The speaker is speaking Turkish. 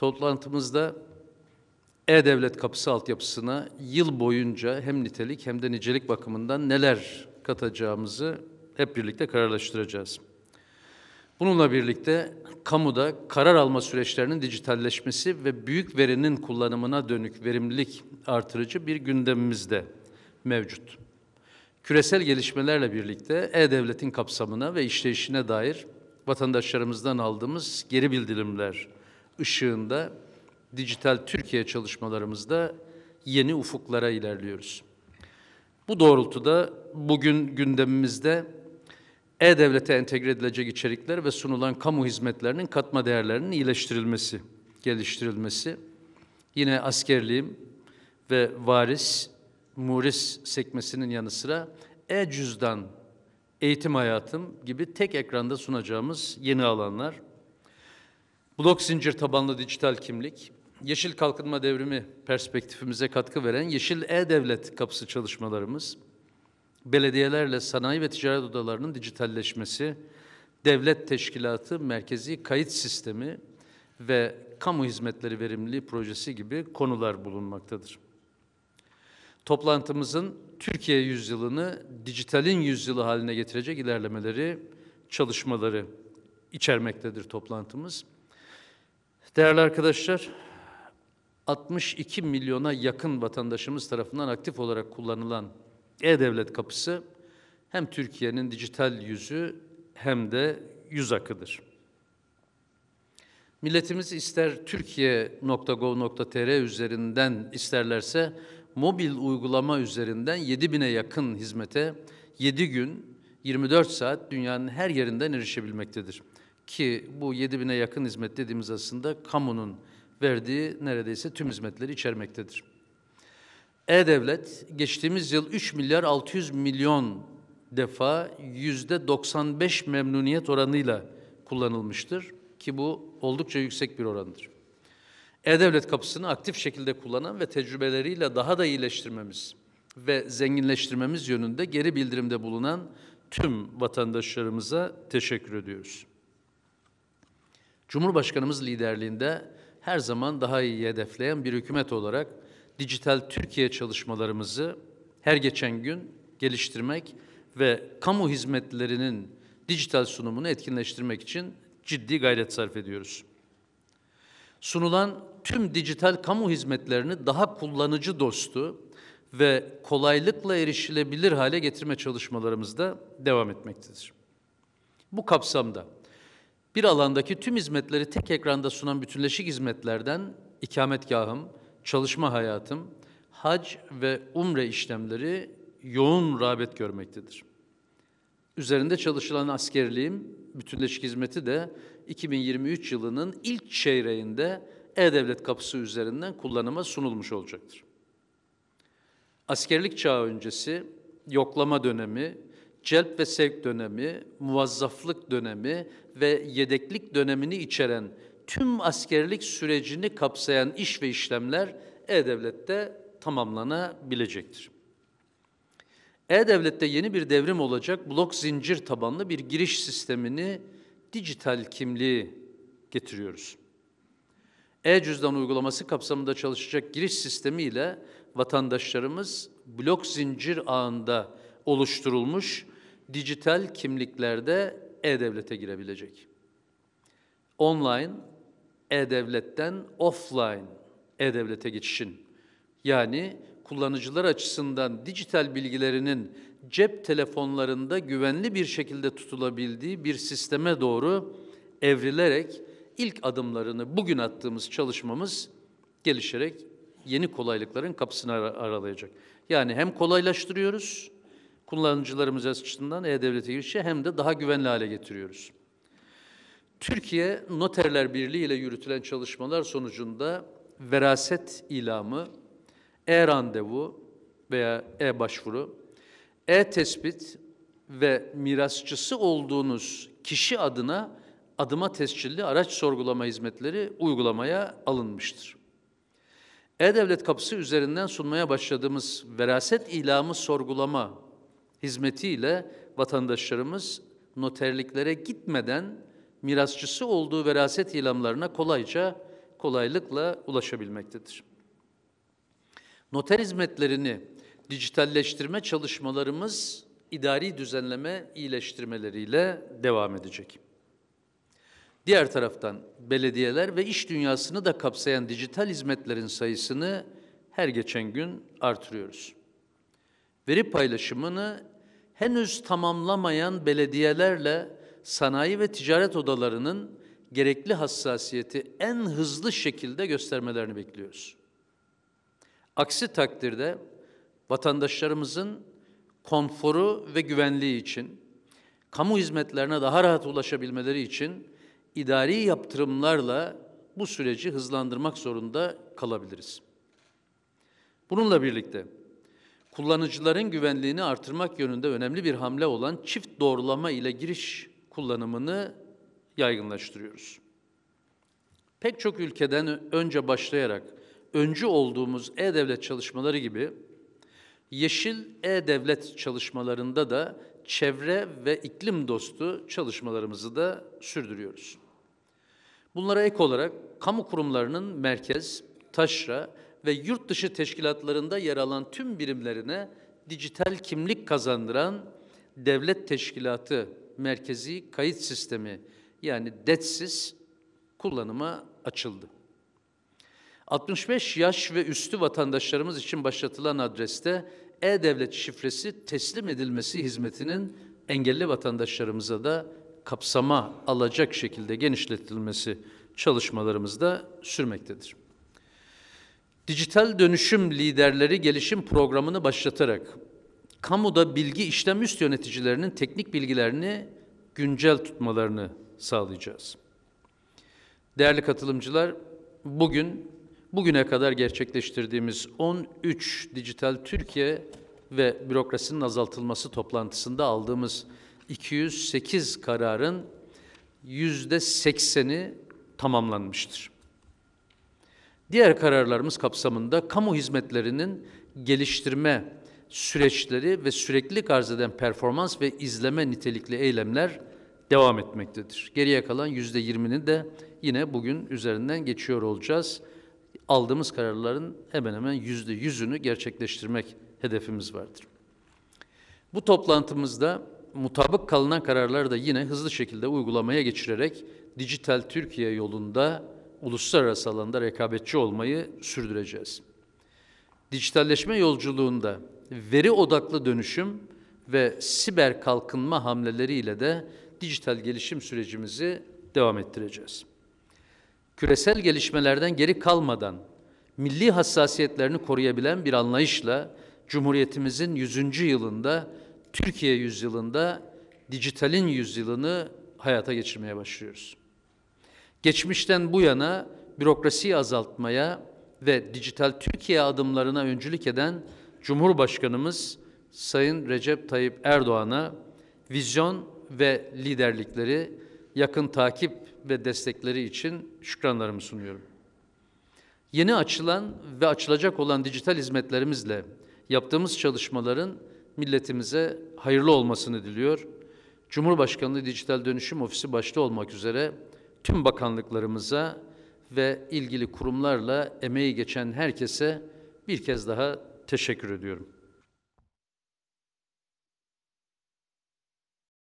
Toplantımızda E-Devlet Kapısı altyapısına yıl boyunca hem nitelik hem de nicelik bakımından neler katacağımızı hep birlikte kararlaştıracağız. Bununla birlikte kamuda karar alma süreçlerinin dijitalleşmesi ve büyük verinin kullanımına dönük verimlilik artırıcı bir gündemimiz de mevcut. Küresel gelişmelerle birlikte E-Devlet'in kapsamına ve işleyişine dair vatandaşlarımızdan aldığımız geri bildirimler ışığında dijital Türkiye çalışmalarımızda yeni ufuklara ilerliyoruz. Bu doğrultuda bugün gündemimizde e-devlete entegre edilecek içerikler ve sunulan kamu hizmetlerinin katma değerlerinin iyileştirilmesi, geliştirilmesi, yine askerliğim ve varis, muris sekmesinin yanı sıra e-cüzdan, eğitim hayatım gibi tek ekranda sunacağımız yeni alanlar Blok zincir tabanlı dijital kimlik, yeşil kalkınma devrimi perspektifimize katkı veren yeşil e-devlet kapısı çalışmalarımız, belediyelerle sanayi ve ticaret odalarının dijitalleşmesi, devlet teşkilatı, merkezi kayıt sistemi ve kamu hizmetleri verimliliği projesi gibi konular bulunmaktadır. Toplantımızın Türkiye yüzyılını dijitalin yüzyılı haline getirecek ilerlemeleri, çalışmaları içermektedir toplantımız. Değerli arkadaşlar, 62 milyona yakın vatandaşımız tarafından aktif olarak kullanılan e-devlet kapısı hem Türkiye'nin dijital yüzü hem de yüz akıdır. Milletimiz ister Türkiye.gov.tr üzerinden isterlerse mobil uygulama üzerinden 7000'e yakın hizmete 7 gün 24 saat dünyanın her yerinden erişebilmektedir ki bu 7000'e yakın hizmet dediğimiz aslında kamunun verdiği neredeyse tüm hizmetleri içermektedir. E-Devlet geçtiğimiz yıl 3 milyar 600 milyon defa yüzde 95 memnuniyet oranıyla kullanılmıştır ki bu oldukça yüksek bir orandır. E-Devlet kapısını aktif şekilde kullanan ve tecrübeleriyle daha da iyileştirmemiz ve zenginleştirmemiz yönünde geri bildirimde bulunan tüm vatandaşlarımıza teşekkür ediyoruz. Cumhurbaşkanımız liderliğinde her zaman daha iyi hedefleyen bir hükümet olarak dijital Türkiye çalışmalarımızı her geçen gün geliştirmek ve kamu hizmetlerinin dijital sunumunu etkinleştirmek için ciddi gayret sarf ediyoruz. Sunulan tüm dijital kamu hizmetlerini daha kullanıcı dostu ve kolaylıkla erişilebilir hale getirme çalışmalarımız da devam etmektedir. Bu kapsamda bir alandaki tüm hizmetleri tek ekranda sunan bütünleşik hizmetlerden ikametgahım, çalışma hayatım, hac ve umre işlemleri yoğun rağbet görmektedir. Üzerinde çalışılan askerliğim, bütünleşik hizmeti de 2023 yılının ilk çeyreğinde E-Devlet kapısı üzerinden kullanıma sunulmuş olacaktır. Askerlik çağı öncesi, yoklama dönemi, celp ve sevk dönemi, muvazzaflık dönemi ve yedeklik dönemini içeren tüm askerlik sürecini kapsayan iş ve işlemler E-Devlet'te tamamlanabilecektir. E-Devlet'te yeni bir devrim olacak blok zincir tabanlı bir giriş sistemini dijital kimliği getiriyoruz. E-cüzdan uygulaması kapsamında çalışacak giriş sistemi ile vatandaşlarımız blok zincir ağında oluşturulmuş dijital kimliklerde e-devlete girebilecek. Online e-devletten offline e-devlete geçişin yani kullanıcılar açısından dijital bilgilerinin cep telefonlarında güvenli bir şekilde tutulabildiği bir sisteme doğru evrilerek ilk adımlarını bugün attığımız çalışmamız gelişerek yeni kolaylıkların kapısını aralayacak. Yani hem kolaylaştırıyoruz kullanıcılarımız açısından E-Devlete girişi hem de daha güvenli hale getiriyoruz. Türkiye Noterler Birliği ile yürütülen çalışmalar sonucunda veraset ilamı, e-randevu veya e-başvuru, e-tespit ve mirasçısı olduğunuz kişi adına adıma tescilli araç sorgulama hizmetleri uygulamaya alınmıştır. E-Devlet kapısı üzerinden sunmaya başladığımız veraset ilamı sorgulama hizmetiyle vatandaşlarımız noterliklere gitmeden mirasçısı olduğu veraset ilamlarına kolayca, kolaylıkla ulaşabilmektedir. Noter hizmetlerini dijitalleştirme çalışmalarımız idari düzenleme iyileştirmeleriyle devam edecek. Diğer taraftan belediyeler ve iş dünyasını da kapsayan dijital hizmetlerin sayısını her geçen gün artırıyoruz. Veri paylaşımını henüz tamamlamayan belediyelerle sanayi ve ticaret odalarının gerekli hassasiyeti en hızlı şekilde göstermelerini bekliyoruz. Aksi takdirde vatandaşlarımızın konforu ve güvenliği için, kamu hizmetlerine daha rahat ulaşabilmeleri için idari yaptırımlarla bu süreci hızlandırmak zorunda kalabiliriz. Bununla birlikte kullanıcıların güvenliğini artırmak yönünde önemli bir hamle olan çift doğrulama ile giriş kullanımını yaygınlaştırıyoruz. Pek çok ülkeden önce başlayarak öncü olduğumuz e-devlet çalışmaları gibi yeşil e-devlet çalışmalarında da çevre ve iklim dostu çalışmalarımızı da sürdürüyoruz. Bunlara ek olarak kamu kurumlarının merkez, taşra ve yurt dışı teşkilatlarında yer alan tüm birimlerine dijital kimlik kazandıran devlet teşkilatı merkezi kayıt sistemi yani DETSIS kullanıma açıldı. 65 yaş ve üstü vatandaşlarımız için başlatılan adreste e-devlet şifresi teslim edilmesi hizmetinin engelli vatandaşlarımıza da kapsama alacak şekilde genişletilmesi çalışmalarımız da sürmektedir dijital dönüşüm liderleri gelişim programını başlatarak kamuda bilgi işlem üst yöneticilerinin teknik bilgilerini güncel tutmalarını sağlayacağız. Değerli katılımcılar, bugün bugüne kadar gerçekleştirdiğimiz 13 Dijital Türkiye ve bürokrasinin azaltılması toplantısında aldığımız 208 kararın %80'i tamamlanmıştır. Diğer kararlarımız kapsamında kamu hizmetlerinin geliştirme süreçleri ve sürekli arz eden performans ve izleme nitelikli eylemler devam etmektedir. Geriye kalan yüzde yirmini de yine bugün üzerinden geçiyor olacağız. Aldığımız kararların hemen hemen yüzde yüzünü gerçekleştirmek hedefimiz vardır. Bu toplantımızda mutabık kalınan kararları da yine hızlı şekilde uygulamaya geçirerek dijital Türkiye yolunda uluslararası alanda rekabetçi olmayı sürdüreceğiz. Dijitalleşme yolculuğunda veri odaklı dönüşüm ve siber kalkınma hamleleriyle de dijital gelişim sürecimizi devam ettireceğiz. Küresel gelişmelerden geri kalmadan milli hassasiyetlerini koruyabilen bir anlayışla Cumhuriyetimizin 100. yılında Türkiye yüzyılında dijitalin yüzyılını hayata geçirmeye başlıyoruz. Geçmişten bu yana bürokrasiyi azaltmaya ve dijital Türkiye adımlarına öncülük eden Cumhurbaşkanımız Sayın Recep Tayyip Erdoğan'a vizyon ve liderlikleri, yakın takip ve destekleri için şükranlarımı sunuyorum. Yeni açılan ve açılacak olan dijital hizmetlerimizle yaptığımız çalışmaların milletimize hayırlı olmasını diliyor. Cumhurbaşkanlığı Dijital Dönüşüm Ofisi başta olmak üzere tüm bakanlıklarımıza ve ilgili kurumlarla emeği geçen herkese bir kez daha teşekkür ediyorum.